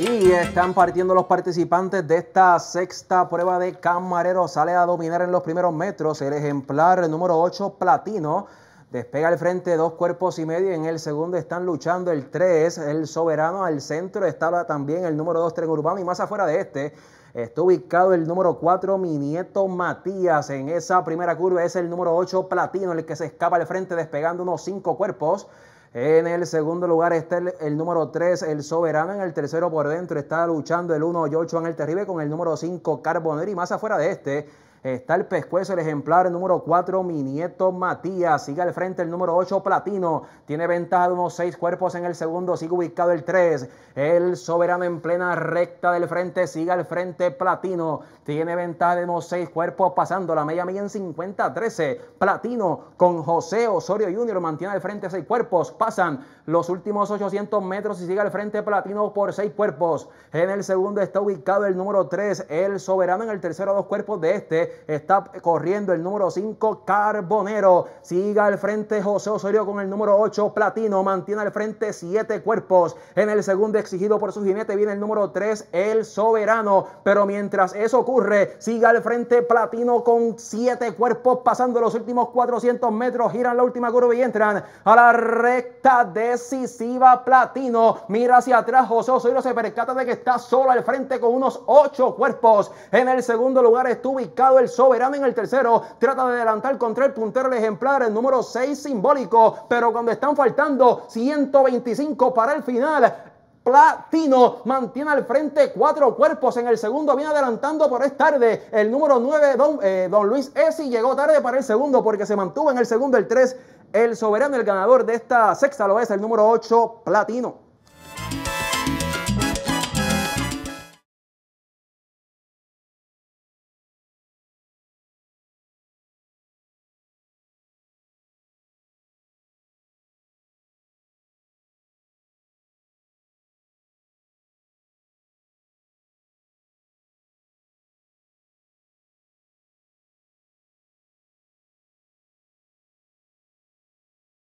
Y están partiendo los participantes de esta sexta prueba de camarero. Sale a dominar en los primeros metros el ejemplar número 8, Platino. Despega al frente dos cuerpos y medio. En el segundo están luchando el 3, el soberano. Al centro estaba también el número 2, Tren Urbano. Y más afuera de este está ubicado el número 4, mi nieto Matías. En esa primera curva es el número 8, Platino, el que se escapa al frente despegando unos cinco cuerpos. En el segundo lugar está el, número 3, el Soberano. En el tercero por dentro está luchando el 1 en el Terrible con el número 5, Carbonero. Y más afuera de este, Está el pescuezo, el ejemplar, número 4, mi nieto Matías. Sigue al frente el número 8, Platino. Tiene ventaja de unos 6 cuerpos en el segundo. Sigue ubicado el 3. El soberano en plena recta del frente. Sigue al frente Platino. Tiene ventaja de unos 6 cuerpos pasando la media milla en 50-13. Platino con José Osorio Junior mantiene al frente 6 cuerpos. Pasan los últimos 800 metros y sigue al frente Platino por 6 cuerpos. En el segundo está ubicado el número 3, el soberano. En el tercero, dos cuerpos de este está corriendo el número 5, Carbonero. Siga al frente José Osorio con el número 8, Platino. Mantiene al frente 7 cuerpos. En el segundo exigido por su jinete viene el número 3, El Soberano. Pero mientras eso ocurre, siga al frente Platino con 7 cuerpos pasando los últimos 400 metros. Giran la última curva y entran a la recta decisiva Platino. Mira hacia atrás, José Osorio se percata de que está solo al frente con unos 8 cuerpos. En el segundo lugar está ubicado el soberano en el tercero trata de adelantar contra el puntero el ejemplar, el número 6 simbólico, pero cuando están faltando 125 para el final, Platino mantiene al frente cuatro cuerpos. En el segundo viene adelantando por es tarde. El número 9, eh, don, Luis Esi, llegó tarde para el segundo porque se mantuvo en el segundo el 3. El soberano, el ganador de esta sexta lo es el número 8, Platino.